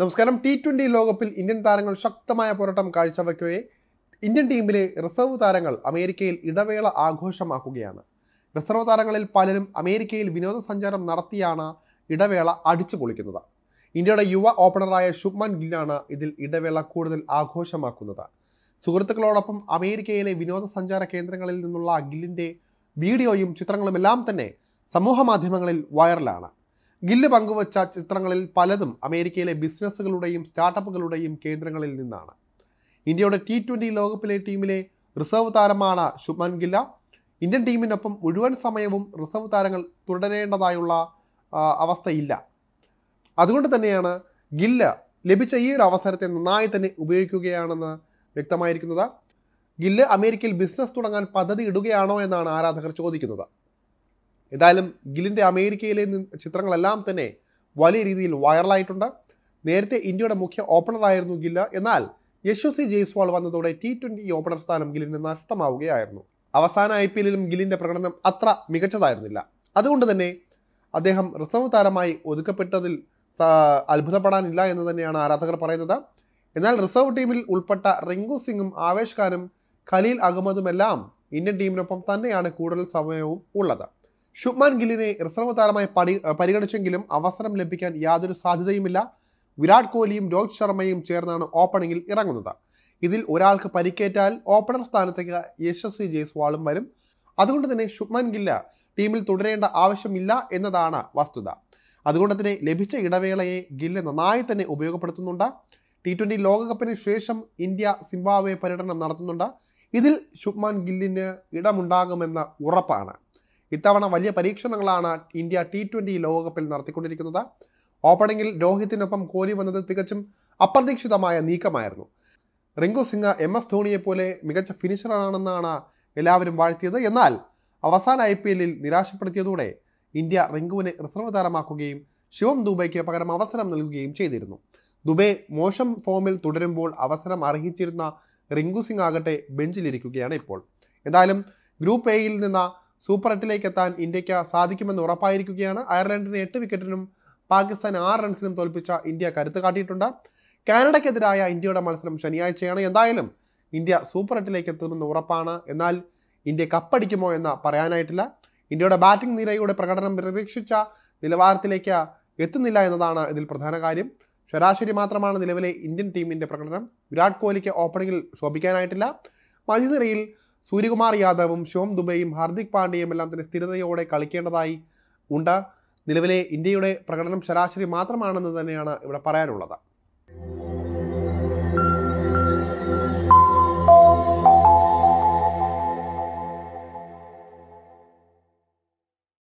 നമസ്കാരം T twenty ലോകകപ്പിൽ Indian താരങ്ങൾ ശക്തമായ പോരാട്ടം കാഴ്ചവെക്കവേ ഇന്ത്യൻ ടീമിലെ റിസർവ് താരങ്ങൾ അമേരിക്കയിൽ ഇടവേള ആഘോഷമാക്കുകയാണ് റിസർവ് താരങ്ങളിൽ പലരും അമേരിക്കയിൽ വിനോദസഞ്ചാരം നടത്തിയാണ് ഇടവേള അടിച്ചു പൊളിക്കുന്നത് ഇന്ത്യയുടെ യുവ ഓപ്പണറായ ശുഭ്മാൻ ഗില്ലാണ് ഇതിൽ ഇടവേള കൂടുതൽ ആഘോഷമാക്കുന്നത് സുഹൃത്തുക്കളോടൊപ്പം അമേരിക്കയിലെ വിനോദസഞ്ചാര കേന്ദ്രങ്ങളിൽ നിന്നുള്ള ഗില്ലിൻ്റെ വീഡിയോയും ചിത്രങ്ങളുമെല്ലാം തന്നെ സമൂഹ മാധ്യമങ്ങളിൽ വൈറലാണ് ഗില്ല് പങ്കുവച്ച ചിത്രങ്ങളിൽ പലതും അമേരിക്കയിലെ ബിസിനസ്സുകളുടെയും സ്റ്റാർട്ടപ്പുകളുടെയും കേന്ദ്രങ്ങളിൽ നിന്നാണ് ഇന്ത്യയുടെ ടി ട്വൻ്റി ലോകകപ്പിലെ ടീമിലെ റിസർവ് താരമാണ് ശുഭൻ ഗില്ല ഇന്ത്യൻ ടീമിനൊപ്പം മുഴുവൻ സമയവും റിസർവ് താരങ്ങൾ തുടരേണ്ടതായുള്ള അവസ്ഥയില്ല അതുകൊണ്ട് തന്നെയാണ് ഗില്ല് ലഭിച്ച ഈ ഒരു അവസരത്തെ നന്നായി തന്നെ ഉപയോഗിക്കുകയാണെന്ന് വ്യക്തമായിരിക്കുന്നത് ഗില്ല് അമേരിക്കയിൽ ബിസിനസ് തുടങ്ങാൻ പദ്ധതി ഇടുകയാണോ എന്നാണ് ആരാധകർ ചോദിക്കുന്നത് ഏതായാലും ഗില്ലിൻ്റെ അമേരിക്കയിലെ ചിത്രങ്ങളെല്ലാം തന്നെ വലിയ രീതിയിൽ വൈറലായിട്ടുണ്ട് നേരത്തെ ഇന്ത്യയുടെ മുഖ്യ ഓപ്പണറായിരുന്നു ഗില്ല എന്നാൽ സി ജയ്സ്വാൾ വന്നതോടെ ടി ട്വൻ്റി ഓപ്പണർ സ്ഥാനം ഗില്ലിന് നഷ്ടമാവുകയായിരുന്നു അവസാന ഐ പി എല്ലിലും ഗില്ലിൻ്റെ പ്രകടനം അത്ര മികച്ചതായിരുന്നില്ല അതുകൊണ്ട് തന്നെ അദ്ദേഹം റിസർവ് താരമായി ഒതുക്കപ്പെട്ടതിൽ അത്ഭുതപ്പെടാനില്ല എന്ന് തന്നെയാണ് ആരാധകർ പറയുന്നത് എന്നാൽ റിസർവ് ടീമിൽ ഉൾപ്പെട്ട റിങ്കു സിംഗും ആവേശ് ഖാനും ഖലീൽ അഹമ്മദുമെല്ലാം ഇന്ത്യൻ ടീമിനൊപ്പം തന്നെയാണ് കൂടുതൽ സമയവും ഉള്ളത് ശുഭ്മാൻ ഗില്ലിനെ റിസർവ് താരമായി പടി പരിഗണിച്ചെങ്കിലും അവസരം ലഭിക്കാൻ യാതൊരു സാധ്യതയുമില്ല വിരാട് കോഹ്ലിയും രോഹിത് ശർമ്മയും ചേർന്നാണ് ഓപ്പണിംഗിൽ ഇറങ്ങുന്നത് ഇതിൽ ഒരാൾക്ക് പരിക്കേറ്റാൽ ഓപ്പണർ സ്ഥാനത്തേക്ക് യശസ്വി ജയ്സ്വാളും വരും അതുകൊണ്ട് തന്നെ ശുഭ്മാൻ ഗില്ല ടീമിൽ തുടരേണ്ട ആവശ്യമില്ല എന്നതാണ് വസ്തുത അതുകൊണ്ട് തന്നെ ലഭിച്ച ഇടവേളയെ ഗില്ല നന്നായി തന്നെ ഉപയോഗപ്പെടുത്തുന്നുണ്ട് ടി ട്വൻ്റി ലോകകപ്പിന് ശേഷം ഇന്ത്യ സിംബാബ്വെ പര്യടനം നടത്തുന്നുണ്ട് ഇതിൽ ശുഭ്മാൻ ഗില്ലിന് ഇടമുണ്ടാകുമെന്ന ഉറപ്പാണ് ഇത്തവണ വലിയ പരീക്ഷണങ്ങളാണ് ഇന്ത്യ ടി ട്വൻ്റി ലോകകപ്പിൽ നടത്തിക്കൊണ്ടിരിക്കുന്നത് ഓപ്പണിംഗിൽ രോഹിത്തിനൊപ്പം കോഹ്ലി വന്നത് തികച്ചും അപ്രതീക്ഷിതമായ നീക്കമായിരുന്നു റിങ്കു സിംഗ് എം എസ് ധോണിയെപ്പോലെ മികച്ച ഫിനിഷറാണെന്നാണ് എല്ലാവരും വാഴ്ത്തിയത് എന്നാൽ അവസാന ഐ പി എല്ലിൽ നിരാശപ്പെടുത്തിയതോടെ ഇന്ത്യ റിങ്കുവിനെ റിസർവ് താരമാക്കുകയും ശിവം ദുബൈക്ക് പകരം അവസരം നൽകുകയും ചെയ്തിരുന്നു ദുബൈ മോശം ഫോമിൽ തുടരുമ്പോൾ അവസരം അർഹിച്ചിരുന്ന റിങ്കു സിംഗ് ആകട്ടെ ബെഞ്ചിലിരിക്കുകയാണ് ഇപ്പോൾ എന്തായാലും ഗ്രൂപ്പ് എയിൽ നിന്ന് സൂപ്പർ എട്ടിലേക്ക് എത്താൻ ഇന്ത്യക്ക് സാധിക്കുമെന്ന് ഉറപ്പായിരിക്കുകയാണ് അയർലൻഡിനെ എട്ട് വിക്കറ്റിനും പാകിസ്ഥാൻ ആറ് റൺസിനും തോൽപ്പിച്ച ഇന്ത്യ കരുത്ത് കാട്ടിയിട്ടുണ്ട് കാനഡയ്ക്കെതിരായ ഇന്ത്യയുടെ മത്സരം ശനിയാഴ്ചയാണ് എന്തായാലും ഇന്ത്യ സൂപ്പർ എട്ടിലേക്ക് എത്തുമെന്ന് ഉറപ്പാണ് എന്നാൽ ഇന്ത്യ കപ്പടിക്കുമോ എന്ന് പറയാനായിട്ടില്ല ഇന്ത്യയുടെ ബാറ്റിംഗ് നിരയുടെ പ്രകടനം പ്രതീക്ഷിച്ച നിലവാരത്തിലേക്ക് എത്തുന്നില്ല എന്നതാണ് ഇതിൽ പ്രധാന കാര്യം ശരാശരി മാത്രമാണ് നിലവിലെ ഇന്ത്യൻ ടീമിൻ്റെ പ്രകടനം വിരാട് കോഹ്ലിക്ക് ഓപ്പണിംഗിൽ ശോഭിക്കാനായിട്ടില്ല മധ്യനിരയിൽ സൂര്യകുമാർ യാദവും ശോം ദുബൈയും ഹാർദിക് പാണ്ഡ്യയും എല്ലാം തന്നെ സ്ഥിരതയോടെ കളിക്കേണ്ടതായി ഉണ്ട് നിലവിലെ ഇന്ത്യയുടെ പ്രകടനം ശരാശരി മാത്രമാണെന്ന് തന്നെയാണ് ഇവിടെ പറയാനുള്ളത്